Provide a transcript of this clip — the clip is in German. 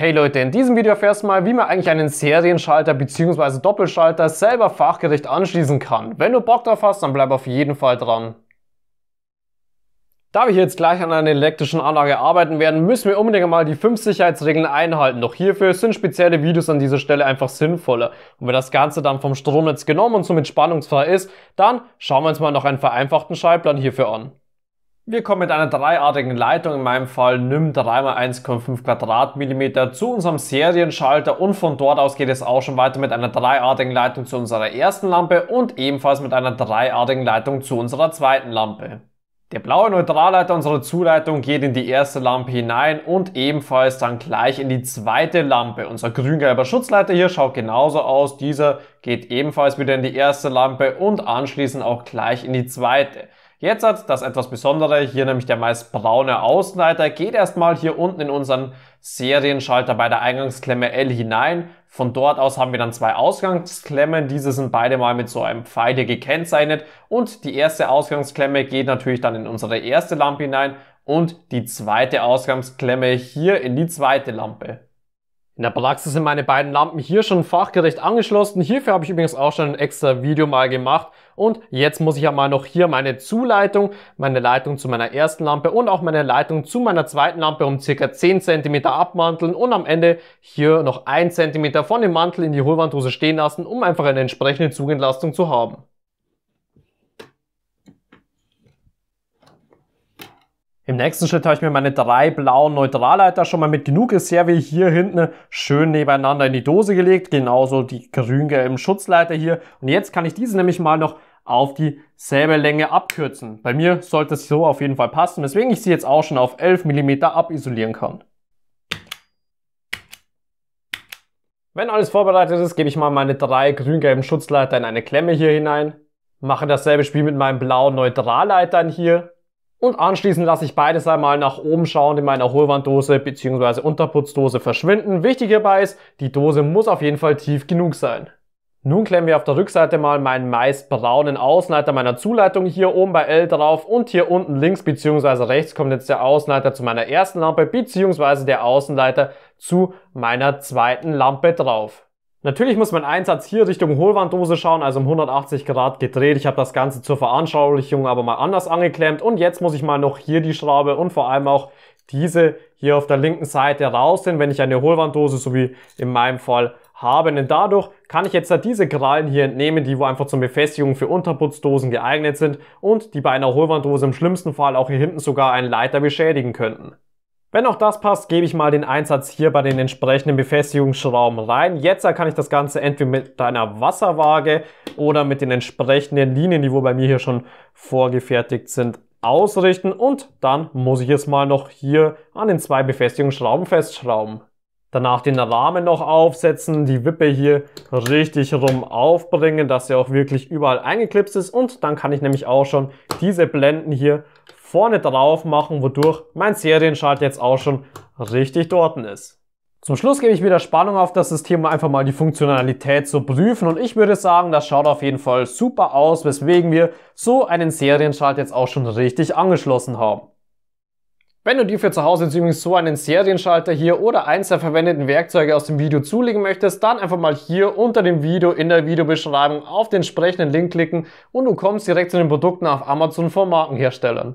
Hey Leute, in diesem Video erfährst du mal, wie man eigentlich einen Serienschalter bzw. Doppelschalter selber fachgerecht anschließen kann. Wenn du Bock drauf hast, dann bleib auf jeden Fall dran. Da wir jetzt gleich an einer elektrischen Anlage arbeiten werden, müssen wir unbedingt mal die 5 Sicherheitsregeln einhalten. Doch hierfür sind spezielle Videos an dieser Stelle einfach sinnvoller. Und wenn das Ganze dann vom Stromnetz genommen und somit spannungsfrei ist, dann schauen wir uns mal noch einen vereinfachten Schaltplan hierfür an. Wir kommen mit einer dreiartigen Leitung, in meinem Fall NIM 3x1,5 Quadratmillimeter zu unserem Serienschalter und von dort aus geht es auch schon weiter mit einer dreiartigen Leitung zu unserer ersten Lampe und ebenfalls mit einer dreiartigen Leitung zu unserer zweiten Lampe. Der blaue Neutralleiter unserer Zuleitung geht in die erste Lampe hinein und ebenfalls dann gleich in die zweite Lampe. Unser grün-gelber Schutzleiter hier schaut genauso aus. Dieser geht ebenfalls wieder in die erste Lampe und anschließend auch gleich in die zweite. Jetzt hat das etwas Besondere, hier nämlich der meist braune Außenleiter, geht erstmal hier unten in unseren Serienschalter bei der Eingangsklemme L hinein. Von dort aus haben wir dann zwei Ausgangsklemmen. Diese sind beide mal mit so einem Pfeil hier gekennzeichnet. Und die erste Ausgangsklemme geht natürlich dann in unsere erste Lampe hinein und die zweite Ausgangsklemme hier in die zweite Lampe. In der Praxis sind meine beiden Lampen hier schon fachgerecht angeschlossen. Hierfür habe ich übrigens auch schon ein extra Video mal gemacht. Und jetzt muss ich ja mal noch hier meine Zuleitung, meine Leitung zu meiner ersten Lampe und auch meine Leitung zu meiner zweiten Lampe um circa 10 cm abmanteln und am Ende hier noch 1 cm von dem Mantel in die Hohlwanddose stehen lassen, um einfach eine entsprechende Zugentlastung zu haben. Im nächsten Schritt habe ich mir meine drei blauen Neutralleiter schon mal mit genug Reserve hier hinten schön nebeneinander in die Dose gelegt. Genauso die grün-gelben Schutzleiter hier. Und jetzt kann ich diese nämlich mal noch auf dieselbe Länge abkürzen. Bei mir sollte es so auf jeden Fall passen, weswegen ich sie jetzt auch schon auf 11 mm abisolieren kann. Wenn alles vorbereitet ist, gebe ich mal meine drei grün-gelben Schutzleiter in eine Klemme hier hinein. Mache dasselbe Spiel mit meinen blauen Neutralleitern hier und anschließend lasse ich beides einmal nach oben schauen in meiner Hohlwanddose bzw. Unterputzdose verschwinden. Wichtig hierbei ist, die Dose muss auf jeden Fall tief genug sein. Nun klemmen wir auf der Rückseite mal meinen meist braunen Außenleiter meiner Zuleitung hier oben bei L drauf und hier unten links bzw. rechts kommt jetzt der Außenleiter zu meiner ersten Lampe bzw. der Außenleiter zu meiner zweiten Lampe drauf. Natürlich muss mein Einsatz hier Richtung Hohlwanddose schauen, also um 180 Grad gedreht. Ich habe das Ganze zur Veranschaulichung aber mal anders angeklemmt und jetzt muss ich mal noch hier die Schraube und vor allem auch diese hier auf der linken Seite rausnehmen, wenn ich eine Hohlwanddose, so wie in meinem Fall, habe. Denn dadurch kann ich jetzt da diese Krallen hier entnehmen, die wo einfach zur Befestigung für Unterputzdosen geeignet sind und die bei einer Hohlwanddose im schlimmsten Fall auch hier hinten sogar einen Leiter beschädigen könnten. Wenn auch das passt, gebe ich mal den Einsatz hier bei den entsprechenden Befestigungsschrauben rein. Jetzt kann ich das Ganze entweder mit einer Wasserwaage oder mit den entsprechenden Linien, die wohl bei mir hier schon vorgefertigt sind, ausrichten. Und dann muss ich es mal noch hier an den zwei Befestigungsschrauben festschrauben. Danach den Rahmen noch aufsetzen, die Wippe hier richtig rum aufbringen, dass er auch wirklich überall eingeklipst ist. Und dann kann ich nämlich auch schon diese Blenden hier vorne drauf machen, wodurch mein Serienschalter jetzt auch schon richtig dorten ist. Zum Schluss gebe ich wieder Spannung auf das System, um einfach mal die Funktionalität zu prüfen und ich würde sagen, das schaut auf jeden Fall super aus, weswegen wir so einen Serienschalter jetzt auch schon richtig angeschlossen haben. Wenn du dir für zu Hause jetzt übrigens so einen Serienschalter hier oder eins der verwendeten Werkzeuge aus dem Video zulegen möchtest, dann einfach mal hier unter dem Video in der Videobeschreibung auf den entsprechenden Link klicken und du kommst direkt zu den Produkten auf Amazon von Markenherstellern.